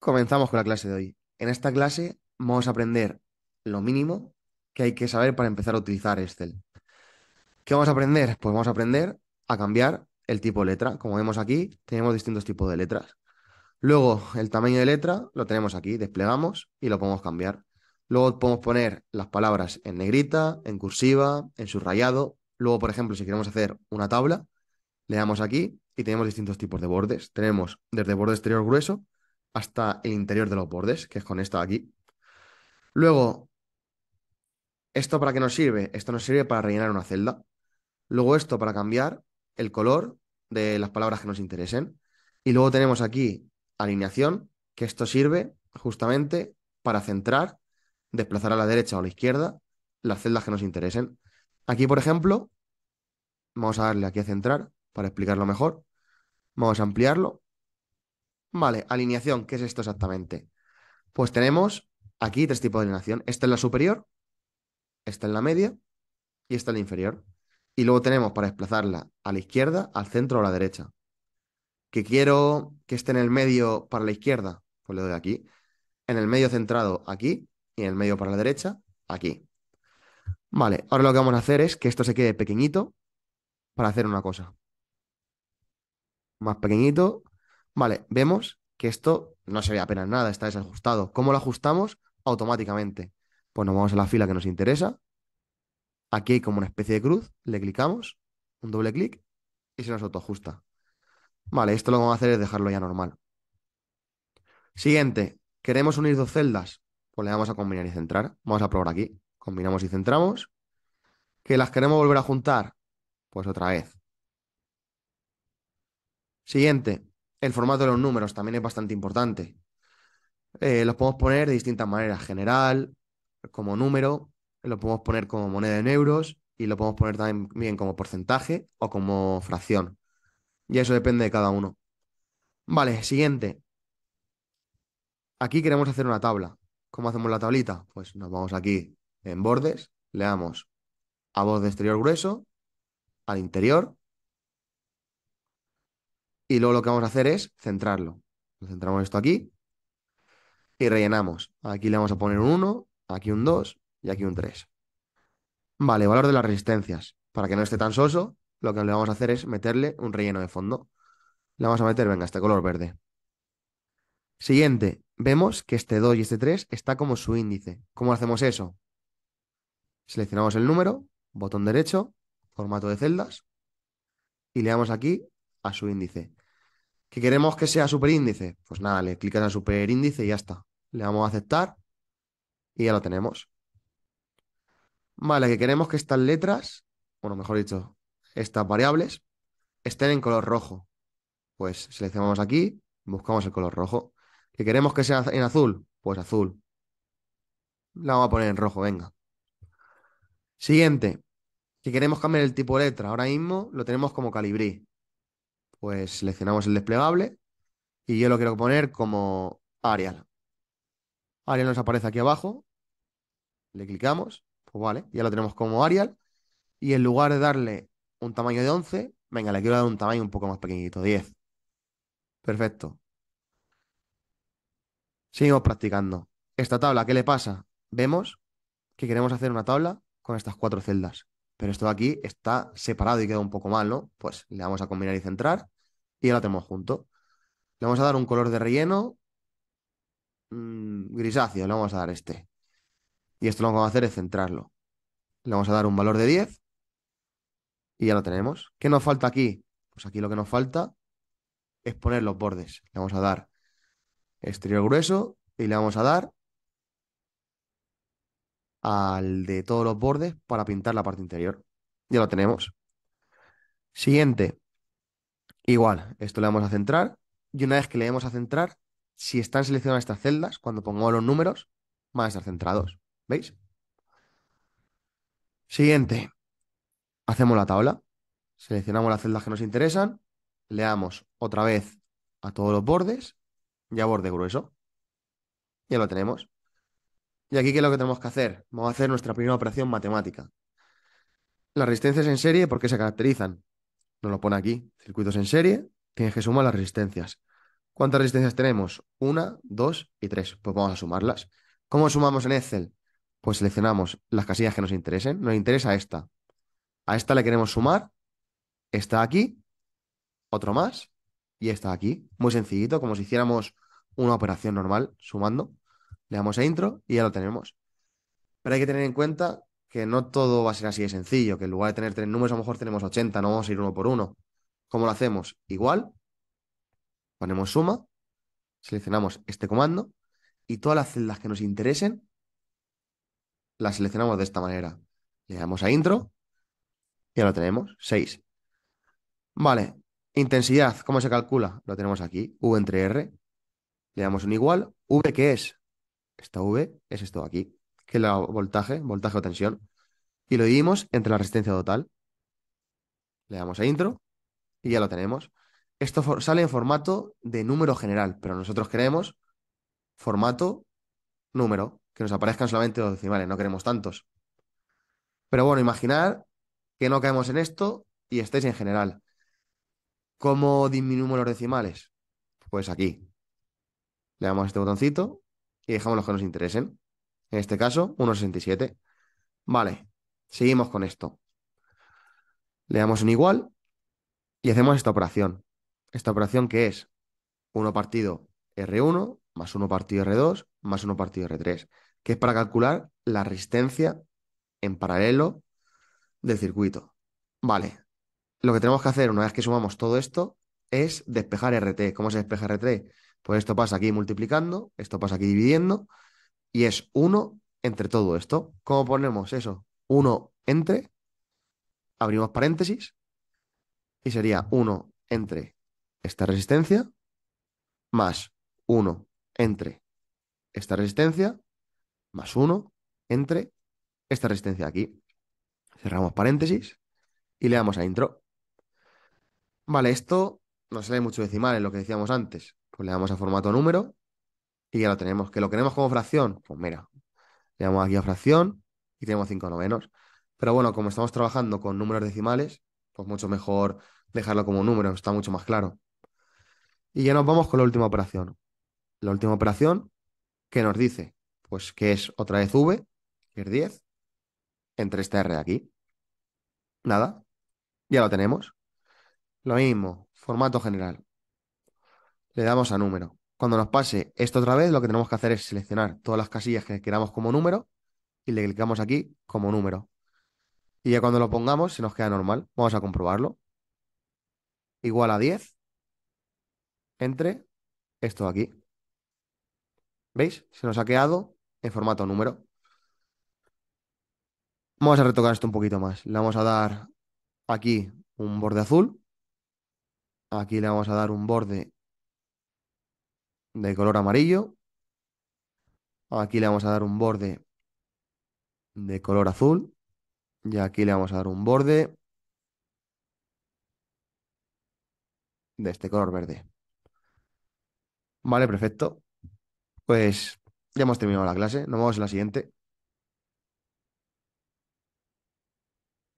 Comenzamos con la clase de hoy. En esta clase vamos a aprender lo mínimo que hay que saber para empezar a utilizar Excel. ¿Qué vamos a aprender? Pues vamos a aprender a cambiar el tipo de letra. Como vemos aquí, tenemos distintos tipos de letras. Luego, el tamaño de letra lo tenemos aquí, desplegamos y lo podemos cambiar. Luego podemos poner las palabras en negrita, en cursiva, en subrayado. Luego, por ejemplo, si queremos hacer una tabla, le damos aquí y tenemos distintos tipos de bordes. Tenemos desde borde exterior grueso hasta el interior de los bordes, que es con esto de aquí. Luego, ¿esto para qué nos sirve? Esto nos sirve para rellenar una celda. Luego esto para cambiar el color de las palabras que nos interesen. Y luego tenemos aquí alineación, que esto sirve justamente para centrar, desplazar a la derecha o a la izquierda las celdas que nos interesen. Aquí, por ejemplo, vamos a darle aquí a centrar para explicarlo mejor. Vamos a ampliarlo Vale, alineación, ¿qué es esto exactamente? Pues tenemos aquí tres tipos de alineación. Esta es la superior, esta es la media y esta es la inferior. Y luego tenemos para desplazarla a la izquierda, al centro o a la derecha. Que quiero que esté en el medio para la izquierda, pues le doy aquí. En el medio centrado, aquí. Y en el medio para la derecha, aquí. Vale, ahora lo que vamos a hacer es que esto se quede pequeñito para hacer una cosa. Más pequeñito Vale, vemos que esto no se ve apenas nada, está desajustado. ¿Cómo lo ajustamos? Automáticamente. Pues nos vamos a la fila que nos interesa. Aquí hay como una especie de cruz, le clicamos, un doble clic y se nos autoajusta. Vale, esto lo que vamos a hacer es dejarlo ya normal. Siguiente, queremos unir dos celdas. Pues le vamos a combinar y centrar. Vamos a probar aquí. Combinamos y centramos. ¿Que las queremos volver a juntar? Pues otra vez. Siguiente, el formato de los números también es bastante importante. Eh, los podemos poner de distintas maneras, general, como número, lo podemos poner como moneda en euros y lo podemos poner también como porcentaje o como fracción. Y eso depende de cada uno. Vale, siguiente. Aquí queremos hacer una tabla. ¿Cómo hacemos la tablita? Pues nos vamos aquí en bordes, le damos a borde exterior grueso, al interior y luego lo que vamos a hacer es centrarlo. Centramos esto aquí y rellenamos. Aquí le vamos a poner un 1, aquí un 2 y aquí un 3. Vale, valor de las resistencias. Para que no esté tan soso, lo que le vamos a hacer es meterle un relleno de fondo. Le vamos a meter, venga, este color verde. Siguiente, vemos que este 2 y este 3 está como su índice. ¿Cómo hacemos eso? Seleccionamos el número, botón derecho, formato de celdas, y le damos aquí a su índice que queremos que sea superíndice. Pues nada, le clicas a superíndice y ya está. Le damos a aceptar y ya lo tenemos. Vale, que queremos que estas letras, bueno, mejor dicho, estas variables, estén en color rojo. Pues seleccionamos aquí, buscamos el color rojo. Que queremos que sea en azul, pues azul. La vamos a poner en rojo, venga. Siguiente, que queremos cambiar el tipo de letra. Ahora mismo lo tenemos como calibrí pues seleccionamos el desplegable y yo lo quiero poner como Arial. Arial nos aparece aquí abajo, le clicamos, pues vale, ya lo tenemos como Arial y en lugar de darle un tamaño de 11, venga, le quiero dar un tamaño un poco más pequeñito, 10. Perfecto. Seguimos practicando. Esta tabla, ¿qué le pasa? Vemos que queremos hacer una tabla con estas cuatro celdas pero esto de aquí está separado y queda un poco mal, ¿no? Pues le vamos a combinar y centrar y ya lo tenemos junto. Le vamos a dar un color de relleno mm, grisáceo, le vamos a dar este. Y esto lo que vamos a hacer es centrarlo. Le vamos a dar un valor de 10 y ya lo tenemos. ¿Qué nos falta aquí? Pues aquí lo que nos falta es poner los bordes. Le vamos a dar exterior grueso y le vamos a dar al de todos los bordes para pintar la parte interior. Ya lo tenemos. Siguiente. Igual, esto le vamos a centrar y una vez que le demos a centrar, si están seleccionadas estas celdas, cuando pongamos los números, van a estar centrados. ¿Veis? Siguiente. Hacemos la tabla. Seleccionamos las celdas que nos interesan. Le damos otra vez a todos los bordes ya borde grueso. Ya lo tenemos. Y aquí, ¿qué es lo que tenemos que hacer? Vamos a hacer nuestra primera operación matemática. Las resistencias en serie, ¿por qué se caracterizan? Nos lo pone aquí. Circuitos en serie, tienes que sumar las resistencias. ¿Cuántas resistencias tenemos? Una, dos y tres. Pues vamos a sumarlas. ¿Cómo sumamos en Excel? Pues seleccionamos las casillas que nos interesen. Nos interesa esta. A esta le queremos sumar. Está aquí. Otro más. Y está aquí. Muy sencillito, como si hiciéramos una operación normal sumando. Le damos a intro y ya lo tenemos. Pero hay que tener en cuenta que no todo va a ser así de sencillo, que en lugar de tener tres números, a lo mejor tenemos 80, no vamos a ir uno por uno. ¿Cómo lo hacemos? Igual, ponemos suma, seleccionamos este comando y todas las celdas que nos interesen las seleccionamos de esta manera. Le damos a intro y ya lo tenemos, 6. Vale, intensidad, ¿cómo se calcula? Lo tenemos aquí, V entre R. Le damos un igual, V que es esta V es esto de aquí, que es el voltaje, voltaje o tensión. Y lo dividimos entre la resistencia total. Le damos a intro y ya lo tenemos. Esto sale en formato de número general, pero nosotros queremos formato número, que nos aparezcan solamente los decimales, no queremos tantos. Pero bueno, imaginar que no caemos en esto y estéis en general. ¿Cómo disminuimos los decimales? Pues aquí. Le damos a este botoncito y dejamos los que nos interesen. En este caso, 1,67. Vale, seguimos con esto. Le damos un igual y hacemos esta operación. Esta operación que es 1 partido R1 más 1 partido R2 más 1 partido R3, que es para calcular la resistencia en paralelo del circuito. Vale, lo que tenemos que hacer una vez que sumamos todo esto es despejar RT. ¿Cómo se despeja RT? Pues esto pasa aquí multiplicando, esto pasa aquí dividiendo, y es 1 entre todo esto. ¿Cómo ponemos eso? 1 entre, abrimos paréntesis, y sería 1 entre esta resistencia, más 1 entre esta resistencia, más 1 entre esta resistencia aquí. Cerramos paréntesis y le damos a intro. Vale, esto no sale mucho decimal, en lo que decíamos antes. Pues le damos a formato número y ya lo tenemos. ¿Que lo queremos como fracción? Pues mira, le damos aquí a fracción y tenemos 5 novenos. Pero bueno, como estamos trabajando con números decimales, pues mucho mejor dejarlo como número, está mucho más claro. Y ya nos vamos con la última operación. La última operación que nos dice, pues que es otra vez v, que es 10, entre este r de aquí. Nada, ya lo tenemos. Lo mismo, formato general le damos a número. Cuando nos pase esto otra vez, lo que tenemos que hacer es seleccionar todas las casillas que queramos como número y le clicamos aquí como número. Y ya cuando lo pongamos se nos queda normal. Vamos a comprobarlo. Igual a 10 entre esto aquí. ¿Veis? Se nos ha quedado en formato número. Vamos a retocar esto un poquito más. Le vamos a dar aquí un borde azul. Aquí le vamos a dar un borde de color amarillo. Aquí le vamos a dar un borde de color azul. Y aquí le vamos a dar un borde de este color verde. Vale, perfecto. Pues ya hemos terminado la clase. Nos vemos en la siguiente.